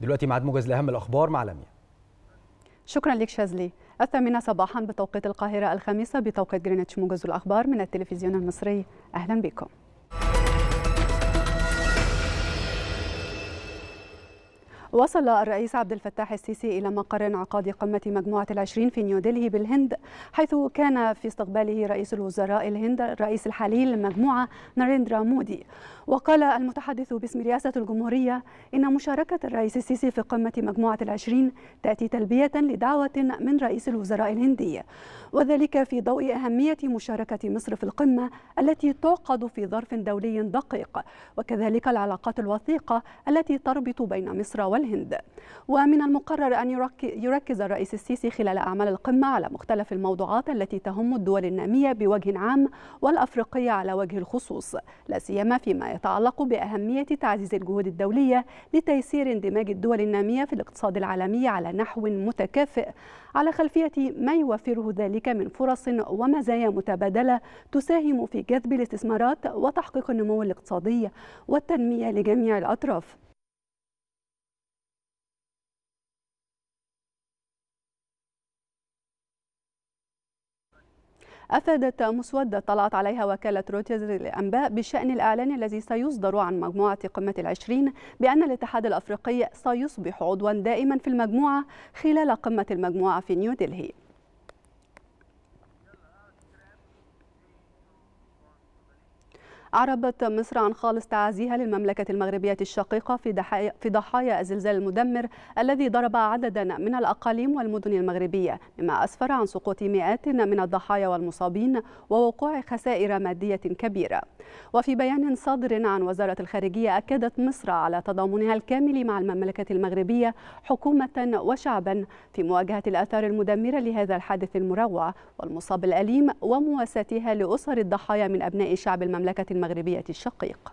دلوقتي معاد موجز لاهم الاخبار مع لميا شكرا لك شاذلي الثامنة صباحا بتوقيت القاهرة الخامسة بتوقيت جرينتش موجز الأخبار من التلفزيون المصري أهلا بكم وصل الرئيس عبد الفتاح السيسي إلى مقر انعقاد قمة مجموعة العشرين في نيودلهي بالهند حيث كان في استقباله رئيس الوزراء الهند الرئيس الحالي للمجموعة ناريندرا مودي وقال المتحدث باسم رئاسة الجمهورية إن مشاركة الرئيس السيسي في قمة مجموعة العشرين تأتي تلبية لدعوة من رئيس الوزراء الهندي وذلك في ضوء أهمية مشاركة مصر في القمة التي تعقد في ظرف دولي دقيق وكذلك العلاقات الوثيقة التي تربط بين مصر والهند الهند ومن المقرر أن يركز الرئيس السيسي خلال أعمال القمة على مختلف الموضوعات التي تهم الدول النامية بوجه عام والأفريقية على وجه الخصوص لا سيما فيما يتعلق بأهمية تعزيز الجهود الدولية لتيسير اندماج الدول النامية في الاقتصاد العالمي على نحو متكافئ على خلفية ما يوفره ذلك من فرص ومزايا متبادلة تساهم في جذب الاستثمارات وتحقيق النمو الاقتصادي والتنمية لجميع الأطراف أفادت مسودة طلعت عليها وكالة روترز للأنباء بشأن الإعلان الذي سيصدر عن مجموعة قمة العشرين بأن الاتحاد الأفريقي سيصبح عضوا دائما في المجموعة خلال قمة المجموعة في نيودلهي أعربت مصر عن خالص تعازيها للمملكة المغربية الشقيقة في, في ضحايا الزلزال المدمر الذي ضرب عددا من الأقاليم والمدن المغربية مما أسفر عن سقوط مئات من الضحايا والمصابين ووقوع خسائر مادية كبيرة وفي بيان صادر عن وزارة الخارجية أكدت مصر على تضامنها الكامل مع المملكة المغربية حكومة وشعبا في مواجهة الآثار المدمرة لهذا الحادث المروع والمصاب الأليم ومواساتها لأسر الضحايا من أبناء شعب المملكة المغربية الشقيق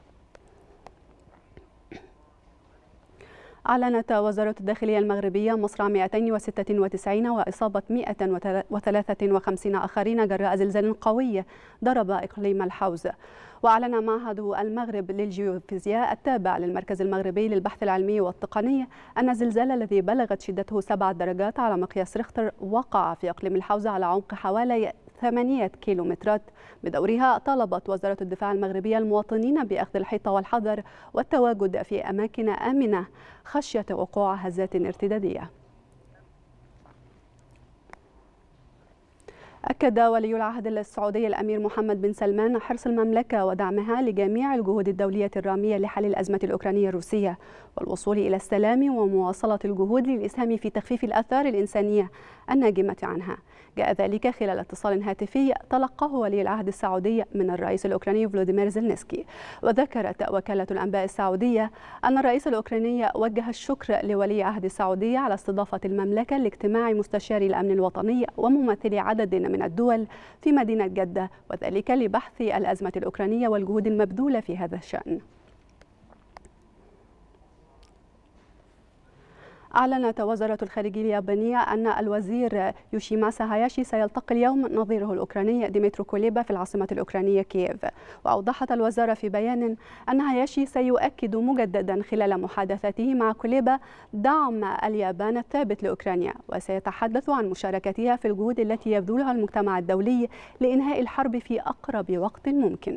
أعلنت وزارة الداخلية المغربية مصرع 296 وإصابة 153 آخرين جراء زلزال قوي ضرب إقليم الحوز وأعلن معهد المغرب للجيوفيزياء التابع للمركز المغربي للبحث العلمي والتقني أن الزلزال الذي بلغت شدته سبع درجات على مقياس ريختر وقع في إقليم الحوزة على عمق حوالي ثمانية كيلومترات بدورها طالبت وزارة الدفاع المغربية المواطنين بأخذ الحيطة والحذر والتواجد في أماكن آمنة خشية وقوع هزات ارتدادية أكد ولي العهد السعودي الأمير محمد بن سلمان حرص المملكة ودعمها لجميع الجهود الدولية الرامية لحل الأزمة الأوكرانية الروسية والوصول إلى السلام ومواصلة الجهود للإسهام في تخفيف الآثار الإنسانية الناجمة عنها جاء ذلك خلال اتصال هاتفي تلقاه ولي العهد السعودي من الرئيس الأوكراني فلوديمير زيلنسكي وذكرت وكالة الأنباء السعودية أن الرئيس الأوكراني وجه الشكر لولي عهد السعودية على استضافة المملكة لاجتماع مستشاري الأمن الوطني وممثلي عدد من الدول في مدينة جدة وذلك لبحث الأزمة الأوكرانية والجهود المبذولة في هذا الشأن أعلنت وزارة الخارجية اليابانية أن الوزير يوشيماسا هاياشي سيلتقي اليوم نظيره الأوكراني ديمترو كوليبا في العاصمة الأوكرانية كييف وأوضحت الوزارة في بيان أن هاياشي سيؤكد مجددا خلال محادثاته مع كوليبا دعم اليابان الثابت لأوكرانيا وسيتحدث عن مشاركتها في الجهود التي يبذلها المجتمع الدولي لإنهاء الحرب في أقرب وقت ممكن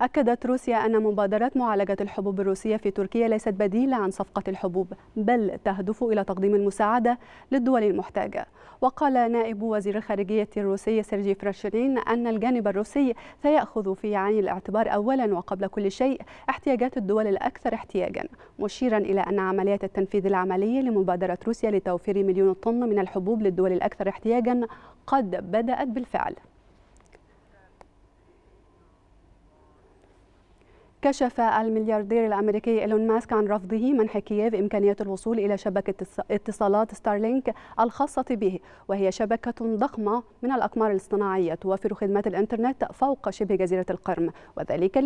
أكدت روسيا أن مبادرة معالجة الحبوب الروسية في تركيا ليست بديلة عن صفقة الحبوب بل تهدف إلى تقديم المساعدة للدول المحتاجة وقال نائب وزير الخارجية الروسي سيرجي فراشينين أن الجانب الروسي سيأخذ في عين الاعتبار أولا وقبل كل شيء احتياجات الدول الأكثر احتياجا مشيرا إلى أن عملية التنفيذ العملي لمبادرة روسيا لتوفير مليون طن من الحبوب للدول الأكثر احتياجا قد بدأت بالفعل كشف الملياردير الامريكي ايلون ماسك عن رفضه منح كييف امكانيه الوصول الى شبكه اتصالات ستارلينك الخاصه به وهي شبكه ضخمه من الاقمار الاصطناعيه توفر خدمات الانترنت فوق شبه جزيره القرم وذلك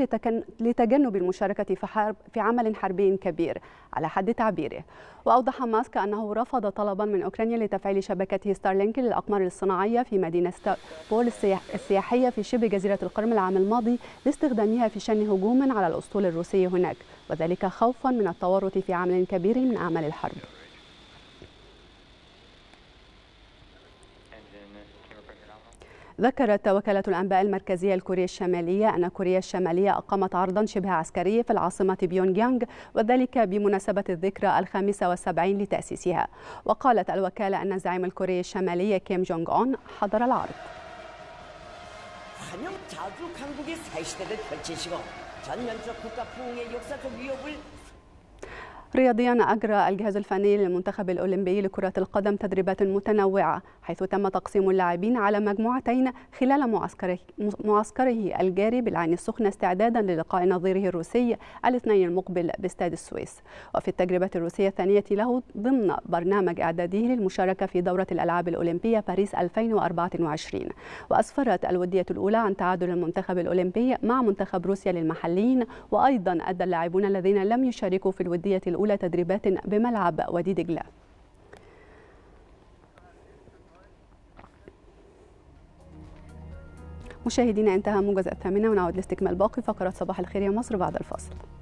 لتجنب المشاركه في حرب في عمل حربي كبير على حد تعبيره واوضح ماسك انه رفض طلبا من اوكرانيا لتفعيل شبكته ستارلينك للاقمار الاصطناعيه في مدينه بول السياحيه في شبه جزيره القرم العام الماضي لاستخدامها في شن هجوم على على الأسطول الروسي هناك وذلك خوفا من التورط في عمل كبير من أعمال الحرب ذكرت وكالة الأنباء المركزية الكورية الشمالية أن كوريا الشمالية أقامت عرضا شبه عسكري في العاصمة بيونجيانغ وذلك بمناسبة الذكرى الخامسة والسبعين لتأسيسها وقالت الوكالة أن الزعيم الكورية الشمالية كيم جونغ أون حضر العرض 전면적 국가 풍의 역사적 위협을 رياضيا أجرى الجهاز الفني للمنتخب الأولمبي لكرة القدم تدريبات متنوعة حيث تم تقسيم اللاعبين على مجموعتين خلال معسكره, معسكره الجاري بالعين السخنة استعدادا للقاء نظيره الروسي الاثنين المقبل باستاد السويس وفي التجربة الروسية الثانية له ضمن برنامج إعداده للمشاركة في دورة الألعاب الأولمبية باريس 2024 وأسفرت الودية الأولى عن تعادل المنتخب الأولمبي مع منتخب روسيا للمحليين وأيضا أدى اللاعبون الذين لم يشاركوا في الودية الأولى أولى تدريبات بملعب وادي دجلة مشاهدينا انتهى موجز الثامنة ونعود لاستكمال باقي فقرات صباح الخير يا مصر بعد الفاصل